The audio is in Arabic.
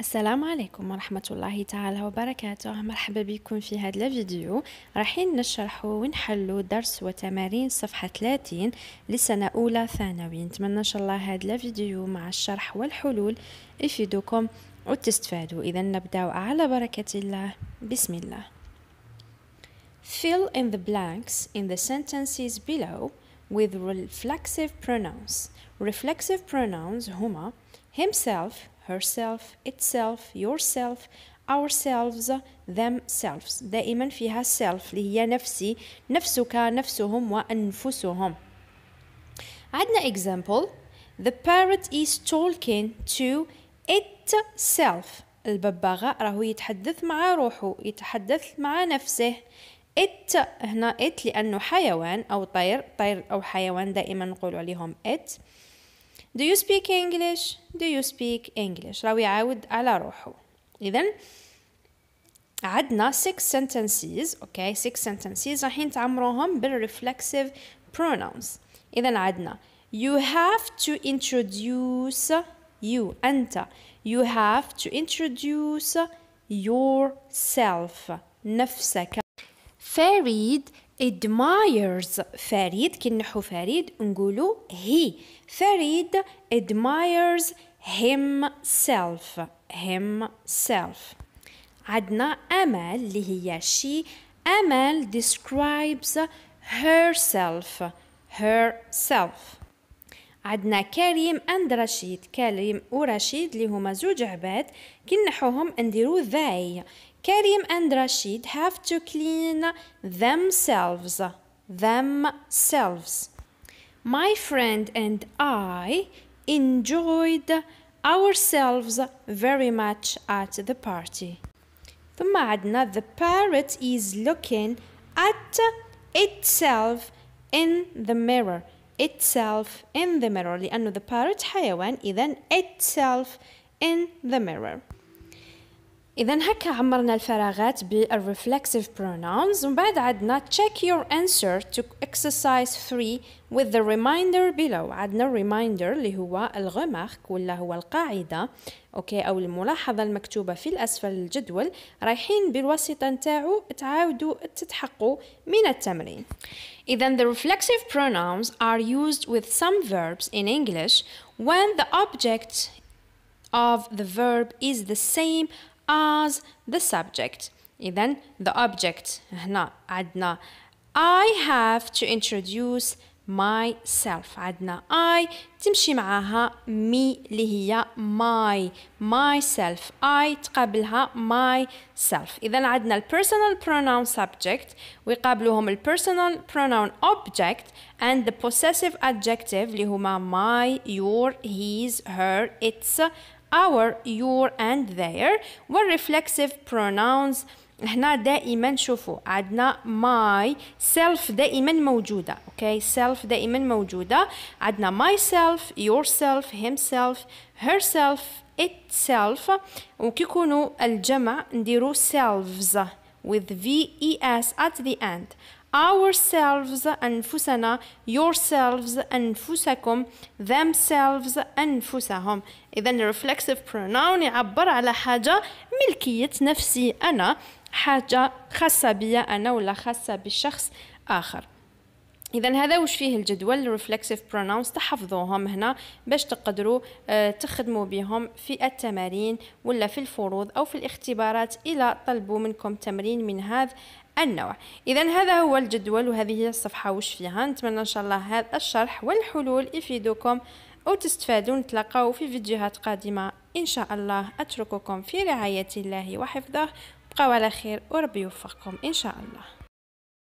السلام عليكم ورحمة الله تعالى وبركاته مرحبا بكم في هذا الفيديو رحين نشرح ونحلو درس وتمارين صفحة 30 لسنة أولى ثانوي نتمنى إن شاء الله هذا الفيديو مع الشرح والحلول يفيدكم وتستفادوا إذا نبدأ على بركة الله بسم الله Fill in the blanks in the sentences below with reflexive pronouns reflexive pronouns هما himself herself itself yourself ourselves themselves دائما فيها self اللي هي نفسي نفسك نفسهم وأنفسهم عندنا example the parrot is talking to itself الببغاء راهو يتحدث مع روحه يتحدث مع نفسه ات هنا ات لانه حيوان او طير طير او حيوان دائما نقول عليهم ات Do you speak English? Do you speak English? راهو يعاود على روحه. إذا عدنا six sentences, okay, six sentences راح نتعمروهم بالreflexive pronouns. إذا عدنا you have to introduce you أنت you have to introduce yourself نفسك. Farid admires فريد كي نحو فريد نقولو he فريد admires himself himself عندنا أمل اللي هي she أمل describes herself herself عندنا كريم اند رشيد كريم ورشيد اللي هما زوج عباد كنحوهم نديرو ذاي كريم اند رشيد have to clean themselves themselves my friend and I enjoyed ourselves very much at the party ثم عندنا the parrot is looking at itself in the mirror itself in the mirror لأنه the parrot حيوان إذا itself in the mirror إذا هكا عمرنا الفراغات بالرeflexive pronouns ومن بعد عندنا check your answer to exercise 3 with the reminder below عندنا reminder اللي هو الغمارك ولا هو القاعدة أوكي أو الملاحظة المكتوبة في الأسفل الجدول رايحين بالواسطة نتاعو تعاودوا تتحقوا من التمرين إذا the reflexive pronouns are used with some verbs in English when the object of the verb is the same as the subject إذا the object هنا عندنا I have to introduce myself عندنا I تمشي معها. me اللي هي my myself I تقابلها myself إذا عندنا ال personal pronoun subject ويقابلوهم ال personal pronoun object and the possessive adjective اللي هما my your his her its our, your and their were reflexive pronouns de دائما شوفوا عندنا my self دائما موجودة okay self دائما موجودة عندنا myself yourself himself herself itself وكيكونوا الجمع نديرو selves with V E S at the end ourselves أنفسنا yourselves أنفسكم themselves أنفسهم إذا reflexive pronoun يعبر على حاجة ملكية نفسي أنا حاجة خاصة بي أنا ولا خاصة بشخص آخر اذا هذا وش فيه الجدول reflexive pronouns تحفظوهم هنا باش تقدروا آه، تخدموا بهم في التمارين ولا في الفروض او في الاختبارات الى طلبوا منكم تمرين من هذا النوع إذا هذا هو الجدول وهذه هي الصفحة وش فيها نتمنى إن شاء الله هذا الشرح والحلول يفيدكم أو نتلاقاو نتلقاو في فيديوهات قادمة إن شاء الله أترككم في رعاية الله وحفظه بقاو على خير وربي يوفقكم إن شاء الله